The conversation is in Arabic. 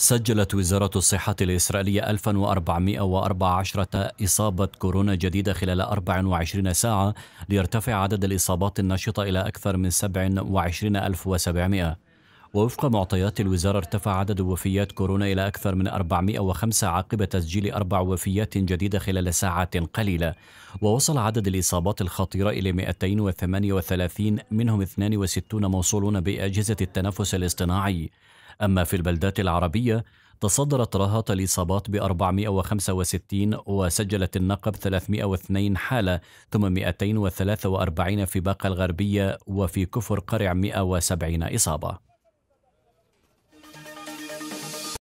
سجلت وزارة الصحة الإسرائيلية 1414 إصابة كورونا جديدة خلال 24 ساعة ليرتفع عدد الإصابات النشطة إلى أكثر من 27700 ووفق معطيات الوزارة ارتفع عدد وفيات كورونا إلى أكثر من 405 عقب تسجيل أربع وفيات جديدة خلال ساعات قليلة ووصل عدد الإصابات الخطيرة إلى 238 منهم 62 موصولون بأجهزة التنفس الاصطناعي أما في البلدات العربية تصدرت رهط الإصابات ب 465 وسجلت النقب 302 حالة ثم 243 في باقة الغربية وفي كفر قرع 170 إصابة